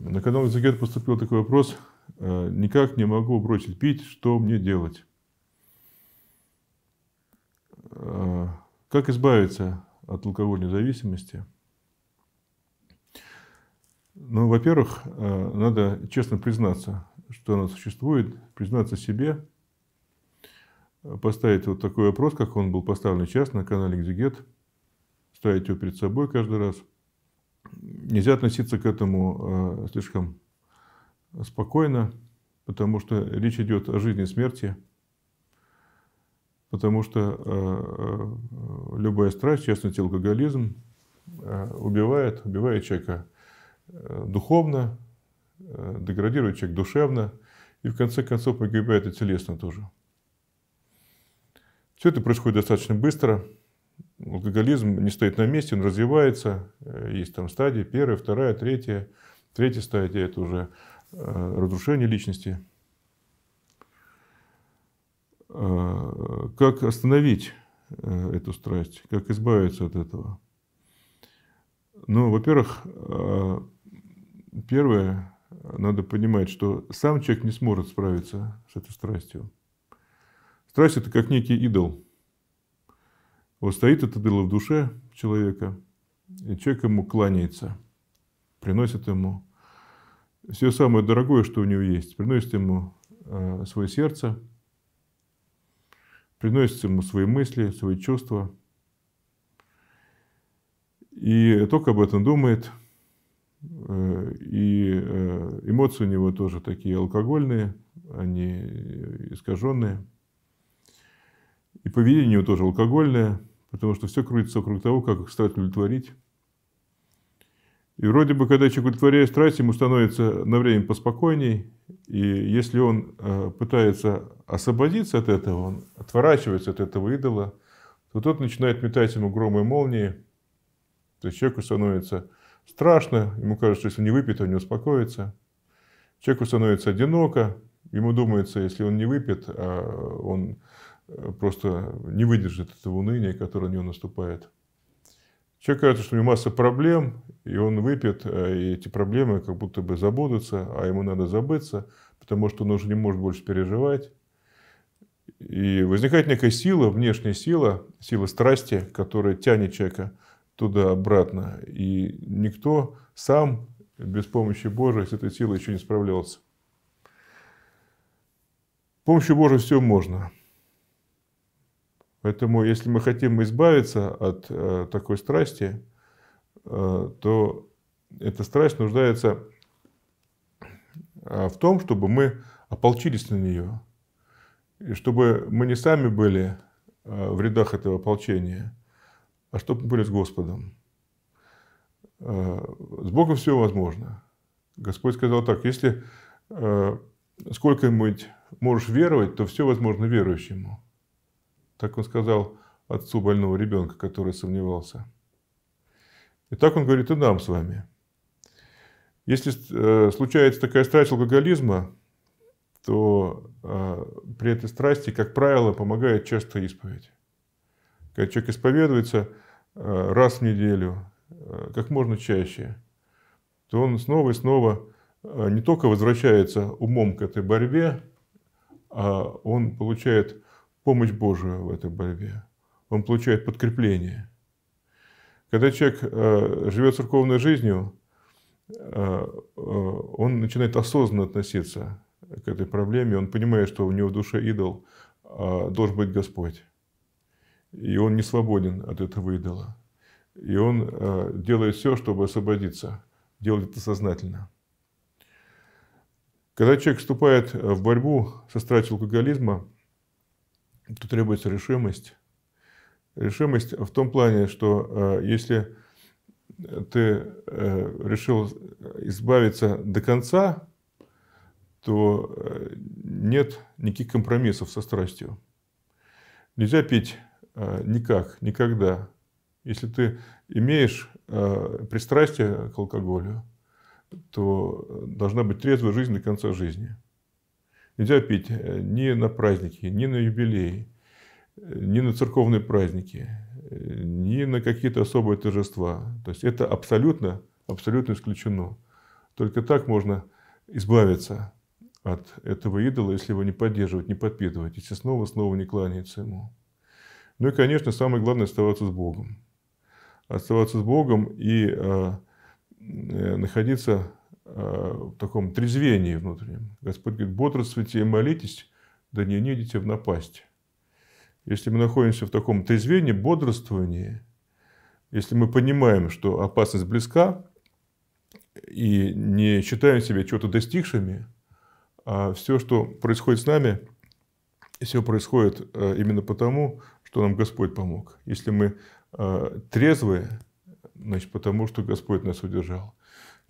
На канал Изогет поступил такой вопрос. «Э, никак не могу бросить пить, что мне делать? «Э, как избавиться от алкогольной зависимости? Ну, во-первых, э, надо честно признаться, что она существует, признаться себе, поставить вот такой вопрос, как он был поставлен сейчас на канале Экзигет, ставить его перед собой каждый раз – нельзя относиться к этому э, слишком спокойно, потому что речь идет о жизни и смерти, потому что э, э, любая страсть, в частности алкоголизм, убивает, убивает человека духовно, деградирует человек душевно и в конце концов погибает и телесно тоже. Все это происходит достаточно быстро – Алкоголизм не стоит на месте, он развивается. Э, есть там стадии, первая, вторая, третья. Третья стадия – это уже э, разрушение личности. Э, как остановить эту страсть? Как избавиться от этого? Ну, во-первых, первое, надо понимать, что сам человек не сможет справиться с этой страстью. Страсть – это как некий идол – вот стоит это дыло в душе человека, и человек ему кланяется, приносит ему все самое дорогое, что у него есть, приносит ему э, свое сердце, приносит ему свои мысли, свои чувства. И только об этом думает. Э, и э, эмоции у него тоже такие алкогольные, они искаженные. И поведение у него тоже алкогольное – Потому что все крутится вокруг того, как их страсть удовлетворить. И вроде бы, когда человек удовлетворяет страсть, ему становится на время поспокойней. И если он э, пытается освободиться от этого, он отворачивается от этого идола, то тот начинает метать ему громы и молнии. То есть человеку становится страшно, ему кажется, что если не выпьет, он не успокоится. Человеку становится одиноко, ему думается, если он не выпьет, а он Э, просто не выдержит этого уныния, которое на него наступает. Человек кажется, что у него масса проблем, и он выпьет, э, и эти проблемы как будто бы забудутся, а ему надо забыться, потому что он уже не может больше переживать. И возникает некая сила, внешняя сила, сила страсти, которая тянет человека туда-обратно. И никто сам без помощи Божьей с этой силой еще не справлялся. С помощью Божьей все можно. Поэтому, если мы хотим избавиться от э, такой страсти, э, то эта страсть нуждается э, в том, чтобы мы ополчились на нее, и чтобы мы не сами были э, в рядах этого ополчения, а чтобы мы были с Господом. Э, с Богом все возможно. Господь сказал так, если э, сколько-нибудь можешь веровать, то все возможно верующему. Так он сказал отцу больного ребенка, который сомневался. И так он говорит и нам с вами. Если э, случается такая страсть алкоголизма, то э, при этой страсти, как правило, помогает часто исповедь. Когда человек исповедуется э, раз в неделю, как можно чаще, то он снова и снова не только возвращается умом к этой борьбе, а он получает помощь Божию в этой борьбе. Он получает подкрепление. Когда человек э, живет церковной жизнью, э, э, он начинает осознанно относиться к этой проблеме. Он понимает, что у него в душе идол, а должен быть Господь. И он не свободен от этого идола. И он делает все, чтобы освободиться. Делает это сознательно. Когда человек вступает в борьбу со страстью алкоголизма, тут требуется решимость. Решимость в том плане, что э, если э, ты э, решил избавиться до конца, то нет никаких компромиссов со страстью. Нельзя пить никак, никогда. Если ты имеешь пристрастие к алкоголю, то должна быть трезвая жизнь до конца жизни. Нельзя пить э, ни на праздники, ни на юбилеи, э, ни на церковные праздники, э, ни на какие-то особые торжества. То есть это абсолютно, абсолютно исключено. Только так можно избавиться от этого идола, если его не поддерживать, не подпитывать, если снова, снова не кланяется ему. Ну и, конечно, самое главное – оставаться с Богом. Оставаться с Богом и а, э, находиться Э, в таком трезвении внутреннем. Господь говорит, бодрствуйте и молитесь, да не недите в напасть. Если мы находимся в таком трезвении, бодрствовании, если мы понимаем, что опасность близка, и не считаем себя чего-то достигшими, а все, что происходит с нами, все происходит э, именно потому, что нам Господь помог. Если мы э, трезвые, значит, потому что Господь нас удержал.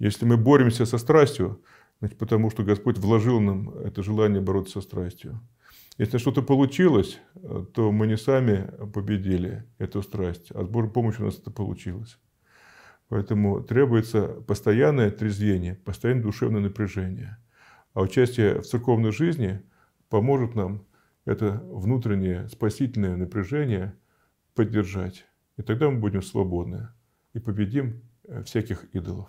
Если мы боремся со страстью, значит, потому что Господь вложил нам это желание бороться со страстью. Если что-то получилось, то мы не сами победили эту страсть, а с Божьей помощью у нас это получилось. Поэтому требуется постоянное трезвение, постоянное душевное напряжение. А участие в церковной жизни поможет нам это внутреннее спасительное напряжение поддержать. И тогда мы будем свободны и победим э, всяких идолов.